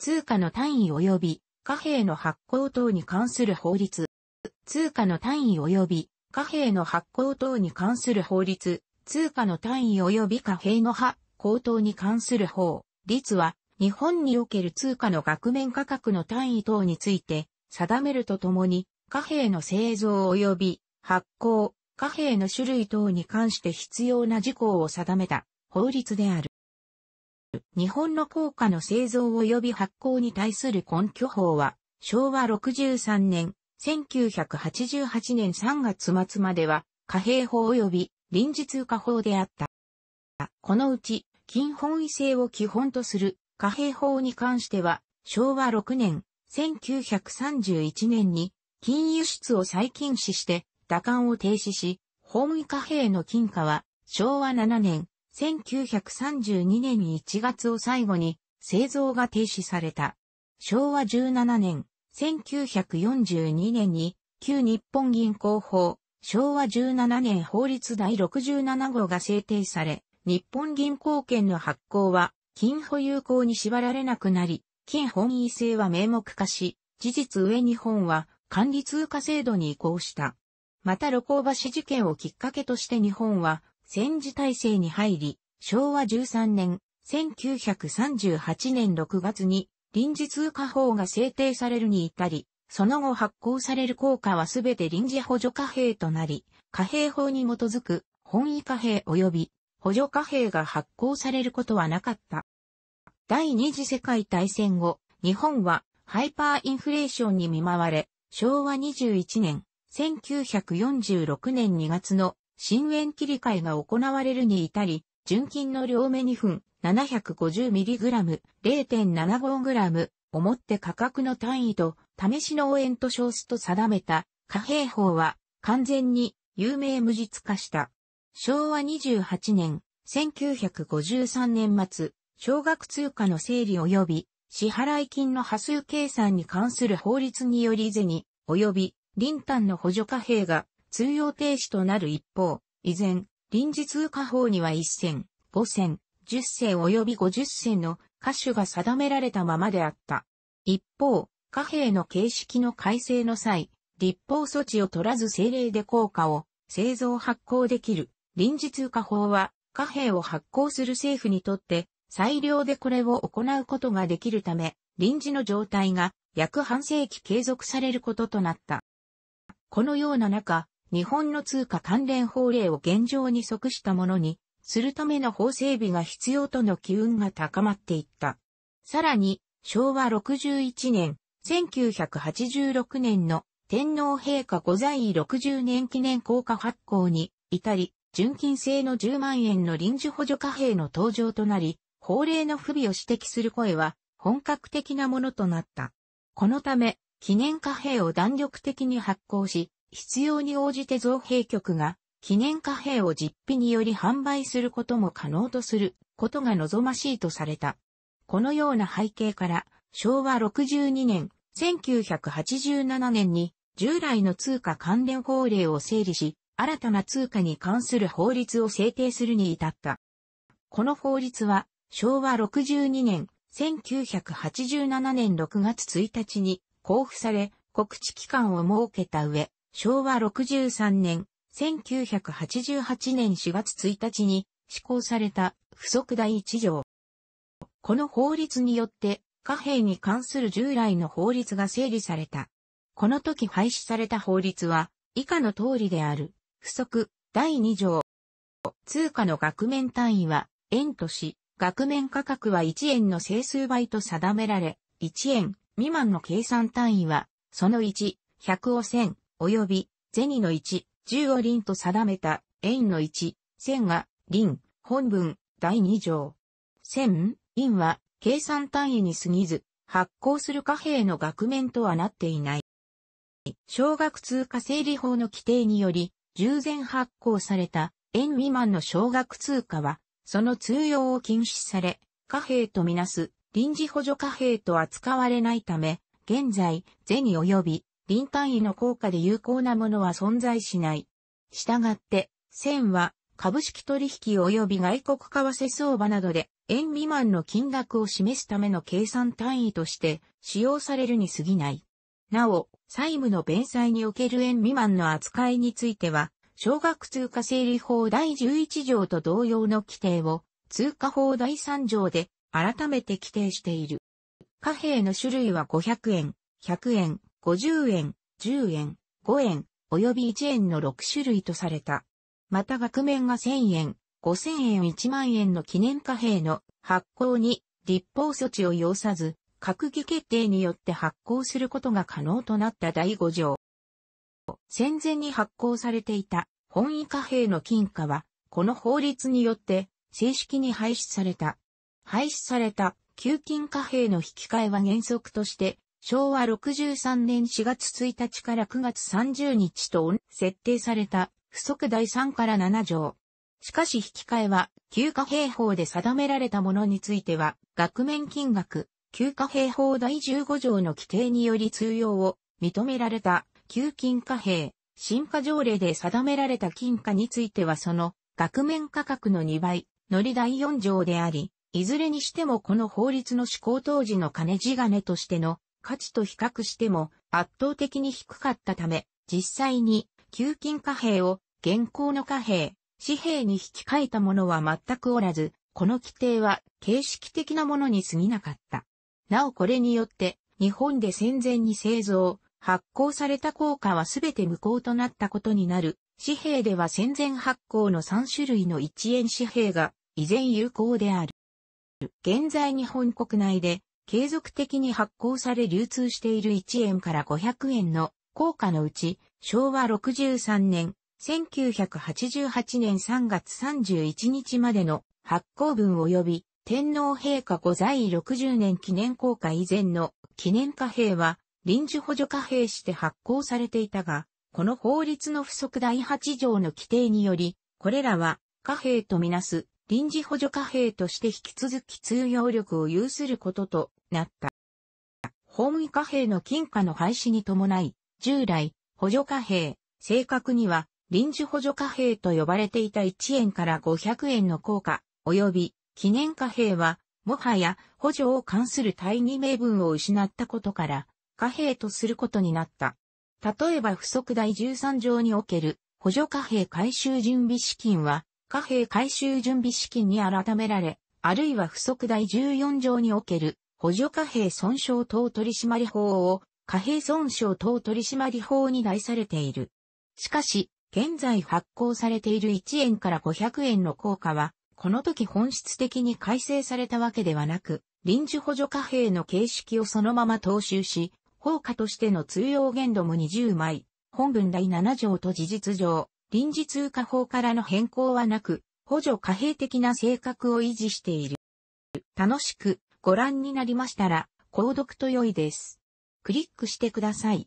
通貨の単位及び貨幣の発行等に関する法律。通貨の単位及び貨幣の発行等に関する法律。通貨の単位及び貨幣の発行等に関する法律は、日本における通貨の額面価格の単位等について定めるとともに、貨幣の製造及び発行、貨幣の種類等に関して必要な事項を定めた法律である。日本の硬貨の製造及び発行に対する根拠法は、昭和63年、1988年3月末までは、貨幣法及び臨時通貨法であった。このうち、金本位制を基本とする貨幣法に関しては、昭和6年、1931年に、金輸出を再禁止して、打艦を停止し、本位貨幣の金貨は、昭和7年、1932年1月を最後に製造が停止された。昭和17年、1942年に旧日本銀行法、昭和17年法律第67号が制定され、日本銀行券の発行は金保有行に縛られなくなり、金本位制は名目化し、事実上日本は管理通貨制度に移行した。また、路行橋事件をきっかけとして日本は戦時体制に入り、昭和13年、1938年6月に臨時通貨法が制定されるに至り、その後発行される効果はすべて臨時補助貨幣となり、貨幣法に基づく本位貨幣及び補助貨幣が発行されることはなかった。第二次世界大戦後、日本はハイパーインフレーションに見舞われ、昭和21年、1946年2月の深淵切り替えが行われるに至り、純金の両目2分 750mg、0.75g 重もって価格の単位と試しの応援と称すと定めた貨幣法は完全に有名無実化した。昭和28年、1953年末、小額通貨の整理及び支払金の波数計算に関する法律により銭、及び林丹の補助貨幣が通用停止となる一方、依然、臨時通貨法には1銭、5銭、10銭及び50銭の歌手が定められたままであった。一方、貨幣の形式の改正の際、立法措置を取らず政令で効果を製造発行できる臨時通貨法は貨幣を発行する政府にとって裁量でこれを行うことができるため臨時の状態が約半世紀継続されることとなった。このような中、日本の通貨関連法令を現状に即したものにするための法整備が必要との機運が高まっていった。さらに、昭和61年、1986年の天皇陛下御在位60年記念硬貨発行に至り、純金製の10万円の臨時補助貨幣の登場となり、法令の不備を指摘する声は本格的なものとなった。このため、記念貨幣を弾力的に発行し、必要に応じて造幣局が記念貨幣を実費により販売することも可能とすることが望ましいとされた。このような背景から昭和62年、1987年に従来の通貨関連法令を整理し、新たな通貨に関する法律を制定するに至った。この法律は昭和62年、1987年6月1日に交付され、告知期間を設けた上、昭和63年、1988年4月1日に施行された不足第一条。この法律によって、貨幣に関する従来の法律が整理された。この時廃止された法律は、以下の通りである、不足、第2条。通貨の額面単位は、円とし、額面価格は1円の整数倍と定められ、1円未満の計算単位は、その1、100を1000、及び、銭の1、十を輪と定めた、円の1、千が、輪、本文、第二条。千、印は、計算単位に過ぎず、発行する貨幣の額面とはなっていない。小額通貨整理法の規定により、従前発行された円未満の小額通貨は、その通用を禁止され、貨幣とみなす臨時補助貨幣と扱われないため、現在、銭及び林単位の効果で有効なものは存在しない。したがって、線は株式取引及び外国為替相場などで円未満の金額を示すための計算単位として使用されるに過ぎない。なお、債務の弁済における円未満の扱いについては、少額通貨整理法第11条と同様の規定を通貨法第3条で改めて規定している。貨幣の種類は500円、100円、50円、10円、5円、及び1円の6種類とされた。また額面が1000円、5000円1万円の記念貨幣の発行に立法措置を要さず、閣議決定によって発行することが可能となった第5条。戦前に発行されていた本位貨幣の金貨は、この法律によって正式に廃止された。廃止された旧金貨幣の引き換えは原則として昭和63年4月1日から9月30日と設定された不足第3から7条。しかし引き換えは、休暇兵法で定められたものについては、額面金額、休暇兵法第15条の規定により通用を認められた、休金貨幣、新貨条例で定められた金貨についてはその、額面価格の2倍、のり第4条であり、いずれにしてもこの法律の施行当時の金地金としての価値と比較しても圧倒的に低かったため、実際に給金貨幣を現行の貨幣、紙幣に引き換えたものは全くおらず、この規定は形式的なものに過ぎなかった。なおこれによって、日本で戦前に製造、発行された効果はすべて無効となったことになる。紙幣では戦前発行の3種類の1円紙幣が依然有効である。現在日本国内で継続的に発行され流通している1円から500円の硬貨のうち、昭和63年、1988年3月31日までの発行分及び天皇陛下御在位60年記念硬貨以前の記念貨幣は臨時補助貨幣して発行されていたが、この法律の不足第8条の規定により、これらは貨幣とみなす臨時補助貨幣として引き続き通用力を有することとなった。法務貨幣の金貨の廃止に伴い、従来、補助貨幣、正確には臨時補助貨幣と呼ばれていた1円から500円の効果、及び記念貨幣は、もはや補助を関する対義名分を失ったことから、貨幣とすることになった。例えば不足第13条における補助貨幣回収準備資金は、貨幣回収準備資金に改められ、あるいは不足第14条における補助貨幣損傷等取締法を貨幣損傷等取締法に題されている。しかし、現在発行されている1円から500円の効果は、この時本質的に改正されたわけではなく、臨時補助貨幣の形式をそのまま踏襲し、効果としての通用限度も20枚、本文第7条と事実上、臨時通貨法からの変更はなく、補助可幣的な性格を維持している。楽しくご覧になりましたら、購読と良いです。クリックしてください。